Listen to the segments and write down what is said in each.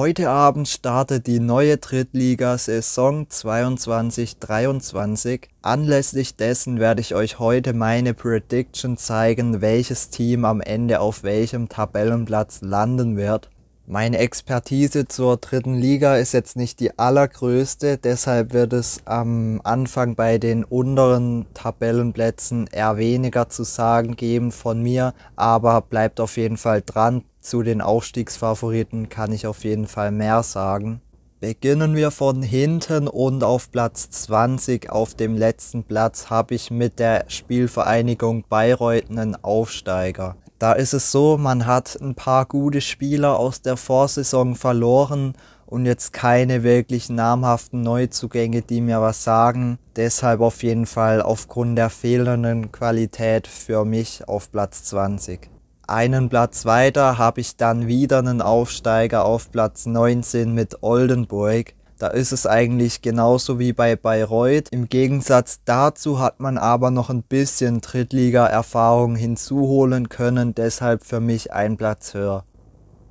Heute Abend startet die neue Drittliga-Saison 22-23. Anlässlich dessen werde ich euch heute meine Prediction zeigen, welches Team am Ende auf welchem Tabellenplatz landen wird. Meine Expertise zur dritten Liga ist jetzt nicht die allergrößte, deshalb wird es am Anfang bei den unteren Tabellenplätzen eher weniger zu sagen geben von mir, aber bleibt auf jeden Fall dran. Zu den Aufstiegsfavoriten kann ich auf jeden Fall mehr sagen. Beginnen wir von hinten und auf Platz 20, auf dem letzten Platz, habe ich mit der Spielvereinigung Bayreuth einen Aufsteiger. Da ist es so, man hat ein paar gute Spieler aus der Vorsaison verloren und jetzt keine wirklich namhaften Neuzugänge, die mir was sagen. Deshalb auf jeden Fall aufgrund der fehlenden Qualität für mich auf Platz 20. Einen Platz weiter habe ich dann wieder einen Aufsteiger auf Platz 19 mit Oldenburg. Da ist es eigentlich genauso wie bei Bayreuth. Im Gegensatz dazu hat man aber noch ein bisschen Drittliga-Erfahrung hinzuholen können, deshalb für mich ein Platz höher.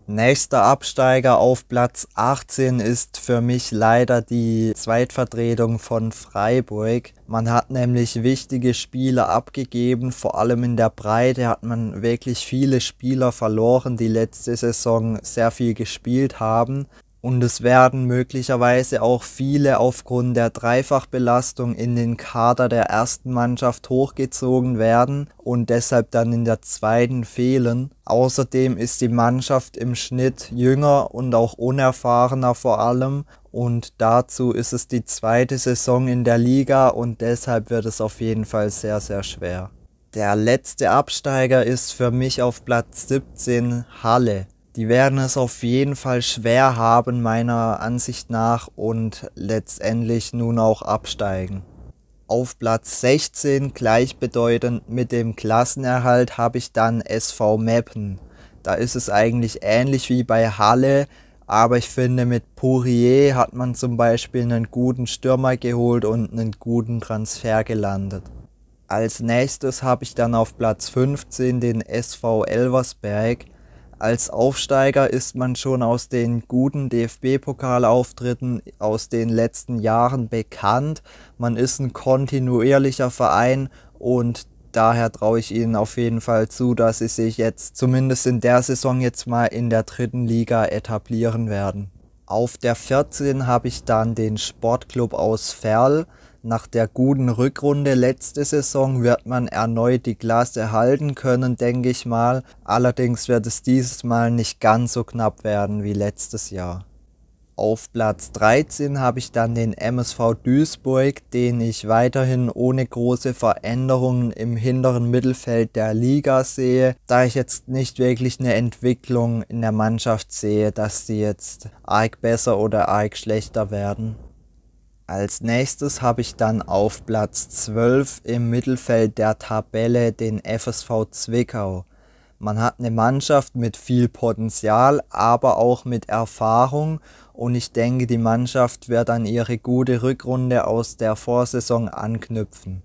Nächster Absteiger auf Platz 18 ist für mich leider die Zweitvertretung von Freiburg. Man hat nämlich wichtige Spiele abgegeben, vor allem in der Breite hat man wirklich viele Spieler verloren, die letzte Saison sehr viel gespielt haben und es werden möglicherweise auch viele aufgrund der Dreifachbelastung in den Kader der ersten Mannschaft hochgezogen werden und deshalb dann in der zweiten fehlen. Außerdem ist die Mannschaft im Schnitt jünger und auch unerfahrener vor allem und dazu ist es die zweite Saison in der Liga und deshalb wird es auf jeden Fall sehr, sehr schwer. Der letzte Absteiger ist für mich auf Platz 17 Halle die werden es auf jeden Fall schwer haben, meiner Ansicht nach, und letztendlich nun auch absteigen. Auf Platz 16 gleichbedeutend mit dem Klassenerhalt habe ich dann SV Meppen. Da ist es eigentlich ähnlich wie bei Halle, aber ich finde, mit Poirier hat man zum Beispiel einen guten Stürmer geholt und einen guten Transfer gelandet. Als nächstes habe ich dann auf Platz 15 den SV Elversberg als Aufsteiger ist man schon aus den guten DFB-Pokalauftritten aus den letzten Jahren bekannt. Man ist ein kontinuierlicher Verein und daher traue ich ihnen auf jeden Fall zu, dass sie sich jetzt zumindest in der Saison jetzt mal in der dritten Liga etablieren werden. Auf der 14 habe ich dann den Sportclub aus Ferl. Nach der guten Rückrunde letzte Saison wird man erneut die Klasse halten können, denke ich mal. Allerdings wird es dieses Mal nicht ganz so knapp werden wie letztes Jahr. Auf Platz 13 habe ich dann den MSV Duisburg, den ich weiterhin ohne große Veränderungen im hinteren Mittelfeld der Liga sehe, da ich jetzt nicht wirklich eine Entwicklung in der Mannschaft sehe, dass sie jetzt arg besser oder arg schlechter werden. Als nächstes habe ich dann auf Platz 12 im Mittelfeld der Tabelle den FSV Zwickau. Man hat eine Mannschaft mit viel Potenzial, aber auch mit Erfahrung und ich denke, die Mannschaft wird an ihre gute Rückrunde aus der Vorsaison anknüpfen.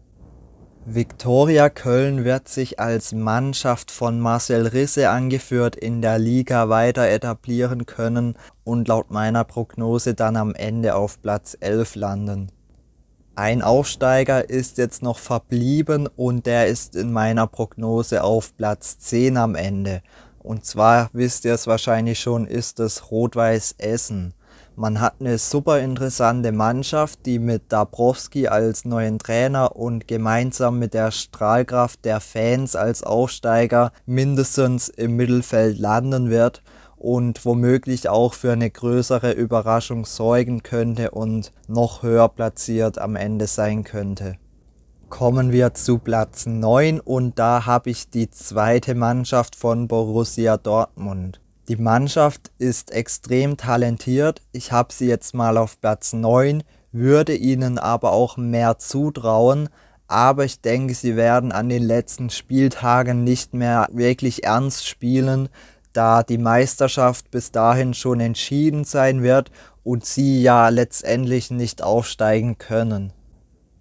Viktoria Köln wird sich als Mannschaft von Marcel Risse angeführt in der Liga weiter etablieren können und laut meiner Prognose dann am Ende auf Platz 11 landen. Ein Aufsteiger ist jetzt noch verblieben und der ist in meiner Prognose auf Platz 10 am Ende. Und zwar wisst ihr es wahrscheinlich schon, ist es Rot-Weiß Essen. Man hat eine super interessante Mannschaft, die mit Dabrowski als neuen Trainer und gemeinsam mit der Strahlkraft der Fans als Aufsteiger mindestens im Mittelfeld landen wird und womöglich auch für eine größere Überraschung sorgen könnte und noch höher platziert am Ende sein könnte. Kommen wir zu Platz 9 und da habe ich die zweite Mannschaft von Borussia Dortmund. Die Mannschaft ist extrem talentiert. Ich habe sie jetzt mal auf Platz 9, würde ihnen aber auch mehr zutrauen. Aber ich denke, sie werden an den letzten Spieltagen nicht mehr wirklich ernst spielen, da die Meisterschaft bis dahin schon entschieden sein wird und sie ja letztendlich nicht aufsteigen können.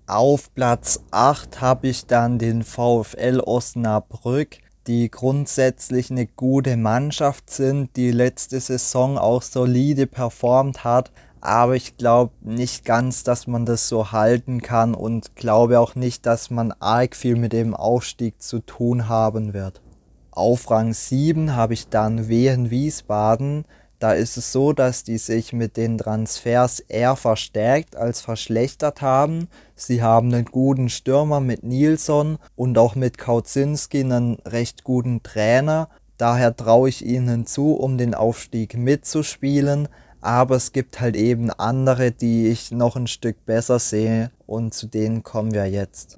Auf Platz 8 habe ich dann den VfL Osnabrück die grundsätzlich eine gute Mannschaft sind, die letzte Saison auch solide performt hat. Aber ich glaube nicht ganz, dass man das so halten kann und glaube auch nicht, dass man arg viel mit dem Aufstieg zu tun haben wird. Auf Rang 7 habe ich dann Wehen Wiesbaden. Da ist es so, dass die sich mit den Transfers eher verstärkt als verschlechtert haben. Sie haben einen guten Stürmer mit Nilsson und auch mit Kautzinski einen recht guten Trainer. Daher traue ich ihnen zu, um den Aufstieg mitzuspielen. Aber es gibt halt eben andere, die ich noch ein Stück besser sehe und zu denen kommen wir jetzt.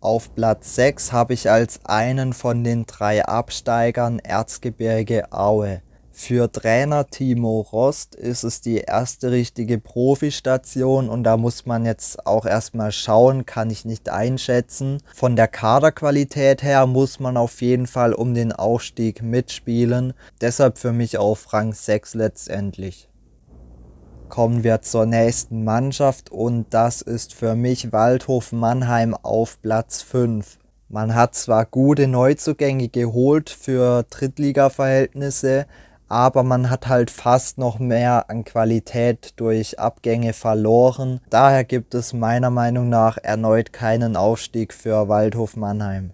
Auf Platz 6 habe ich als einen von den drei Absteigern Erzgebirge Aue. Für Trainer Timo Rost ist es die erste richtige Profistation und da muss man jetzt auch erstmal schauen, kann ich nicht einschätzen. Von der Kaderqualität her muss man auf jeden Fall um den Aufstieg mitspielen, deshalb für mich auf Rang 6 letztendlich. Kommen wir zur nächsten Mannschaft und das ist für mich Waldhof Mannheim auf Platz 5. Man hat zwar gute Neuzugänge geholt für Drittliga-Verhältnisse, aber man hat halt fast noch mehr an Qualität durch Abgänge verloren. Daher gibt es meiner Meinung nach erneut keinen Aufstieg für Waldhof Mannheim.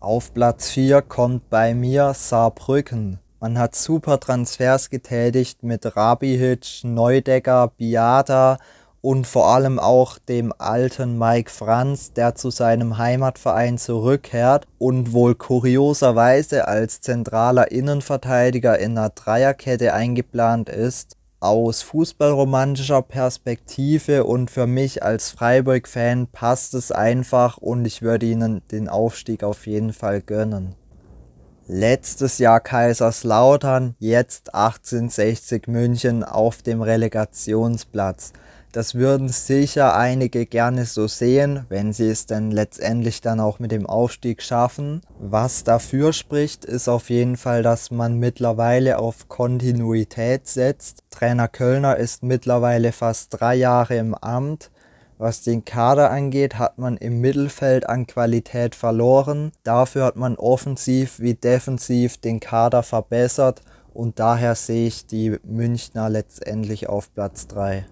Auf Platz 4 kommt bei mir Saarbrücken. Man hat super Transfers getätigt mit Rabihitsch, Neudecker, Biata, und vor allem auch dem alten Mike Franz, der zu seinem Heimatverein zurückkehrt und wohl kurioserweise als zentraler Innenverteidiger in einer Dreierkette eingeplant ist. Aus fußballromantischer Perspektive und für mich als Freiburg-Fan passt es einfach und ich würde ihnen den Aufstieg auf jeden Fall gönnen. Letztes Jahr Kaiserslautern, jetzt 1860 München auf dem Relegationsplatz. Das würden sicher einige gerne so sehen, wenn sie es denn letztendlich dann auch mit dem Aufstieg schaffen. Was dafür spricht, ist auf jeden Fall, dass man mittlerweile auf Kontinuität setzt. Trainer Kölner ist mittlerweile fast drei Jahre im Amt. Was den Kader angeht, hat man im Mittelfeld an Qualität verloren. Dafür hat man offensiv wie defensiv den Kader verbessert und daher sehe ich die Münchner letztendlich auf Platz 3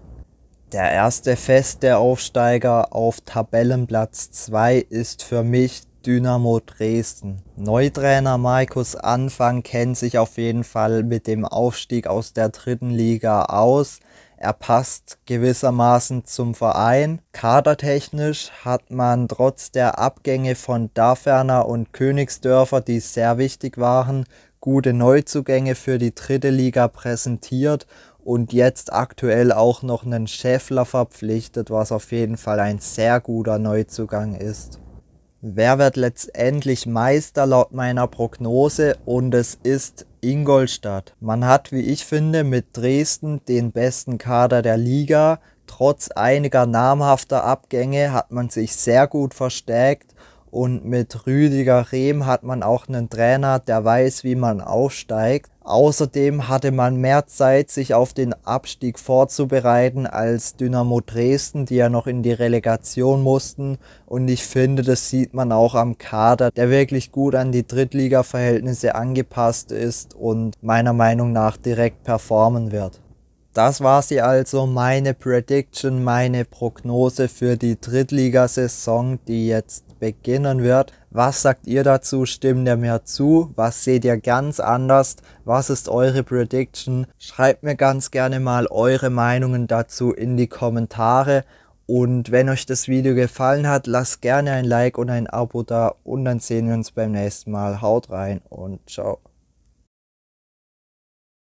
der erste feste Aufsteiger auf Tabellenplatz 2 ist für mich Dynamo Dresden. Neutrainer Markus Anfang kennt sich auf jeden Fall mit dem Aufstieg aus der dritten Liga aus. Er passt gewissermaßen zum Verein. Kadertechnisch hat man trotz der Abgänge von Daferner und Königsdörfer, die sehr wichtig waren, gute Neuzugänge für die dritte Liga präsentiert und jetzt aktuell auch noch einen Schäffler verpflichtet, was auf jeden Fall ein sehr guter Neuzugang ist. Wer wird letztendlich Meister laut meiner Prognose? Und es ist Ingolstadt. Man hat, wie ich finde, mit Dresden den besten Kader der Liga. Trotz einiger namhafter Abgänge hat man sich sehr gut verstärkt und mit Rüdiger Rehm hat man auch einen Trainer, der weiß, wie man aufsteigt. Außerdem hatte man mehr Zeit, sich auf den Abstieg vorzubereiten als Dynamo Dresden, die ja noch in die Relegation mussten. Und ich finde, das sieht man auch am Kader, der wirklich gut an die Drittliga-Verhältnisse angepasst ist und meiner Meinung nach direkt performen wird. Das war sie also, meine Prediction, meine Prognose für die Drittligasaison, die jetzt beginnen wird. Was sagt ihr dazu? Stimmt ihr mir zu? Was seht ihr ganz anders? Was ist eure Prediction? Schreibt mir ganz gerne mal eure Meinungen dazu in die Kommentare. Und wenn euch das Video gefallen hat, lasst gerne ein Like und ein Abo da und dann sehen wir uns beim nächsten Mal. Haut rein und ciao.